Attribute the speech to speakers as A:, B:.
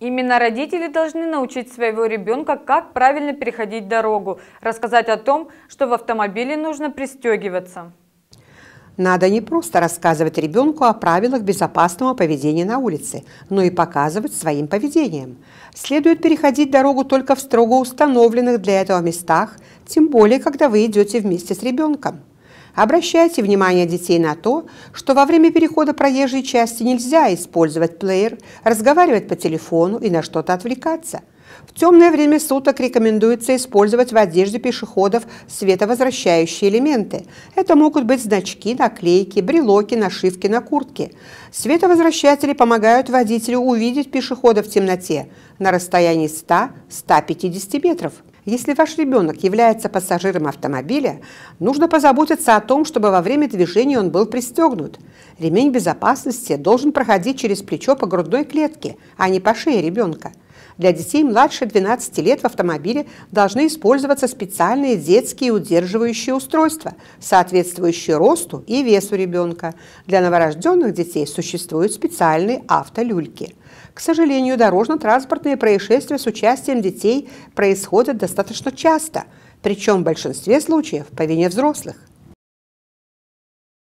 A: Именно родители должны научить своего ребенка, как правильно переходить дорогу, рассказать о том, что в автомобиле нужно пристегиваться.
B: Надо не просто рассказывать ребенку о правилах безопасного поведения на улице, но и показывать своим поведением. Следует переходить дорогу только в строго установленных для этого местах, тем более, когда вы идете вместе с ребенком. Обращайте внимание детей на то, что во время перехода проезжей части нельзя использовать плеер, разговаривать по телефону и на что-то отвлекаться. В темное время суток рекомендуется использовать в одежде пешеходов световозвращающие элементы. Это могут быть значки, наклейки, брелоки, нашивки на куртке. Световозвращатели помогают водителю увидеть пешехода в темноте на расстоянии 100-150 метров. Если ваш ребенок является пассажиром автомобиля, нужно позаботиться о том, чтобы во время движения он был пристегнут. Ремень безопасности должен проходить через плечо по грудной клетке, а не по шее ребенка. Для детей младше 12 лет в автомобиле должны использоваться специальные детские удерживающие устройства, соответствующие росту и весу ребенка. Для новорожденных детей существуют специальные автолюльки. К сожалению, дорожно-транспортные происшествия с участием детей происходят достаточно часто, причем в большинстве случаев по вине взрослых.